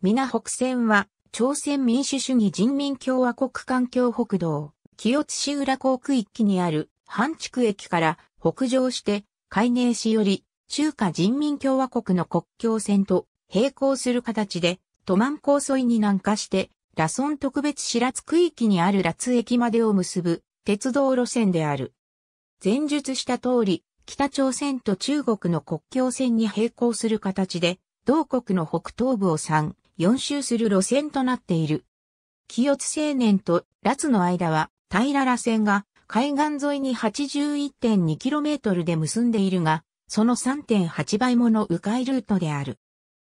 皆北線は、朝鮮民主主義人民共和国環境北道、清津市浦港区域にある、半畜駅から北上して、海寧市より、中華人民共和国の国境線と並行する形で、都満高沿いに南下して、羅村特別市立区域にある羅津駅までを結ぶ、鉄道路線である。前述した通り、北朝鮮と中国の国境線に並行する形で、同国の北東部を3、4周する路線となっている。清津青年とラツの間は平ら線が海岸沿いに 81.2km で結んでいるが、その3.8倍もの迂回ルートである。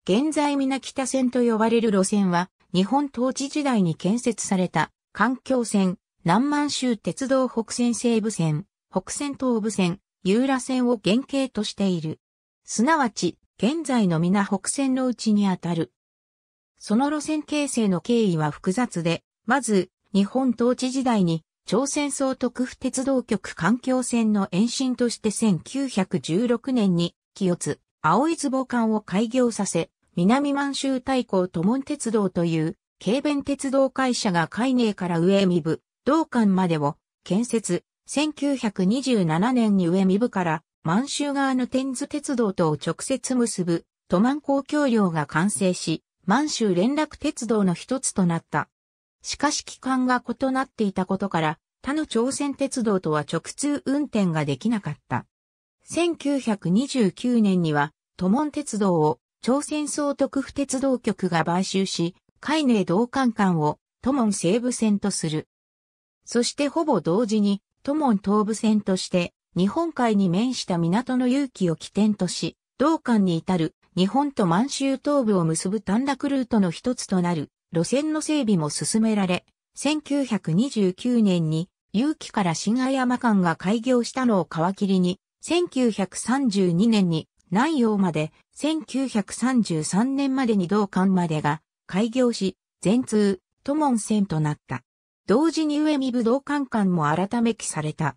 現在皆北線と呼ばれる路線は、日本統治時代に建設された環境線、南満州鉄道北線西部線、北線東部線、遊羅線を原型としている。すなわち、現在の皆北線のうちにあたる、その路線形成の経緯は複雑で、まず、日本統治時代に、朝鮮総督府鉄道局環境線の延伸として1916年に、清津、青い壺間を開業させ、南満州大港都門鉄道という、軽便鉄道会社が海寧から上見部、道館までを建設、1927年に上見部から満州側の天津鉄道とを直接結ぶ、都満公共領が完成し、満州連絡鉄道の一つとなった。しかし機関が異なっていたことから、他の朝鮮鉄道とは直通運転ができなかった。1929年には、都門鉄道を朝鮮総督府鉄道局が買収し、海寧道館館を都門西部線とする。そしてほぼ同時に、都門東部線として、日本海に面した港の勇気を起点とし、道館に至る日本と満州東部を結ぶ短絡ルートの一つとなる路線の整備も進められ、1929年に有機から新谷山間が開業したのを皮切りに、1932年に南洋まで、1933年までに道館までが開業し、全通、都門線となった。同時に上見武道館間も改めきされた。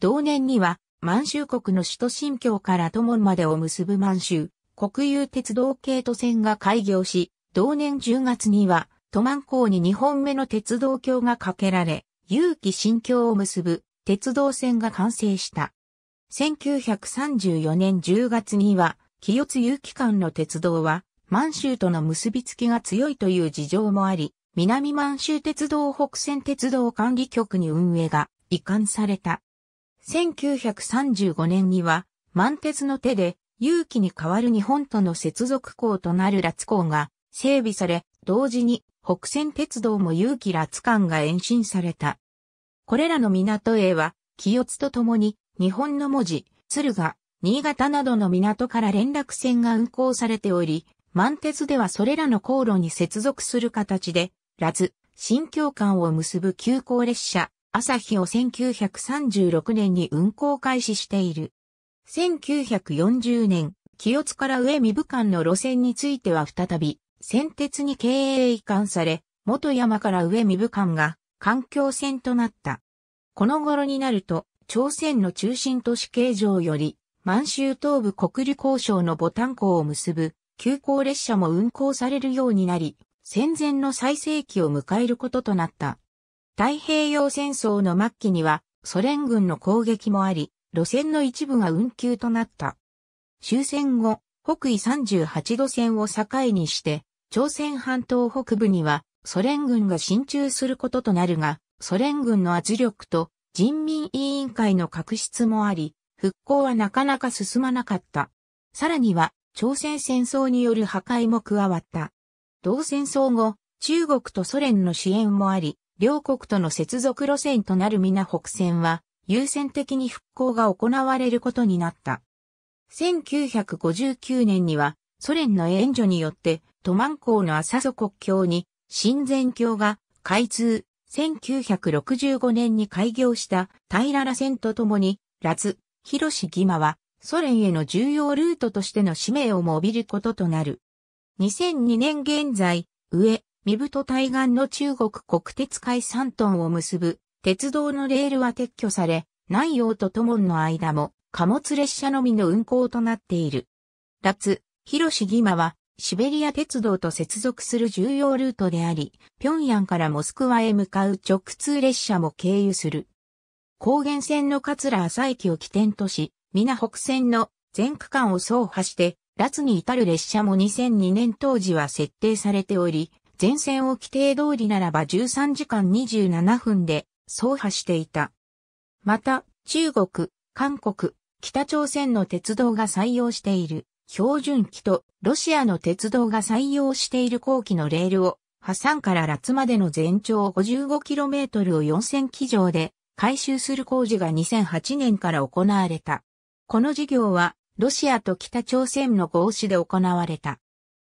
同年には、満州国の首都新京から都門までを結ぶ満州、国有鉄道系都線が開業し、同年10月には、都満港に2本目の鉄道橋が架けられ、有機新橋を結ぶ鉄道線が完成した。1934年10月には、清津有機間の鉄道は、満州との結びつきが強いという事情もあり、南満州鉄道北線鉄道管理局に運営が移管された。1935年には、満鉄の手で有機に代わる日本との接続港となるラツ港が整備され、同時に北線鉄道も有機ラツ間が延伸された。これらの港へは、清津とともに日本の文字、鶴が、新潟などの港から連絡船が運航されており、満鉄ではそれらの航路に接続する形で、ラズ、新京間を結ぶ急行列車、朝日を1936年に運行開始している。1940年、清津から上見武間の路線については再び、先鉄に経営移管され、元山から上見武間が環境線となった。この頃になると、朝鮮の中心都市形状より、満州東部国立交渉のボタン港を結ぶ、急行列車も運行されるようになり、戦前の最盛期を迎えることとなった。太平洋戦争の末期には、ソ連軍の攻撃もあり、路線の一部が運休となった。終戦後、北緯38度線を境にして、朝鮮半島北部にはソ連軍が進駐することとなるが、ソ連軍の圧力と人民委員会の確執もあり、復興はなかなか進まなかった。さらには、朝鮮戦争による破壊も加わった。同戦争後、中国とソ連の支援もあり、両国との接続路線となる皆北線は、優先的に復興が行われることになった。1959年にはソ連の援助によってトマン港の浅ソ国境に新前橋が開通。1965年に開業した平良線とともに、ラズ、広志ギマはソ連への重要ルートとしての使命をもびることとなる。2002年現在、上、三太対岸の中国国鉄海3トンを結ぶ鉄道のレールは撤去され、内容と都門の間も貨物列車のみの運行となっている。脱、広志ギマは、シベリア鉄道と接続する重要ルートであり、平壌からモスクワへ向かう直通列車も経由する。高原線の桂朝駅を起点とし、皆北線の全区間を走破して、脱に至る列車も2002年当時は設定されており、全線を規定通りならば13時間27分で走破していた。また、中国、韓国、北朝鮮の鉄道が採用している標準機とロシアの鉄道が採用している後期のレールを、破産から拉致までの全長 55km を4000機上で回収する工事が2008年から行われた。この事業はロシアと北朝鮮の合資で行われた。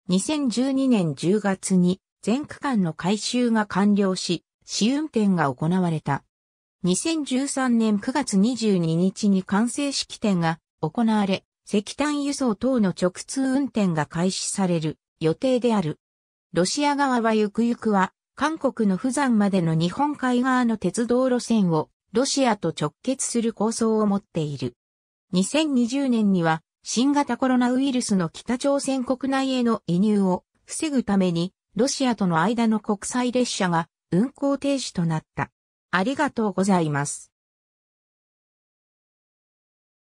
2012年10月に全区間の改修が完了し、試運転が行われた。2013年9月22日に完成式典が行われ、石炭輸送等の直通運転が開始される予定である。ロシア側はゆくゆくは、韓国の富山までの日本海側の鉄道路線をロシアと直結する構想を持っている。2020年には新型コロナウイルスの北朝鮮国内への移入を防ぐためにロシアとの間の国際列車が運行停止となった。ありがとうございます。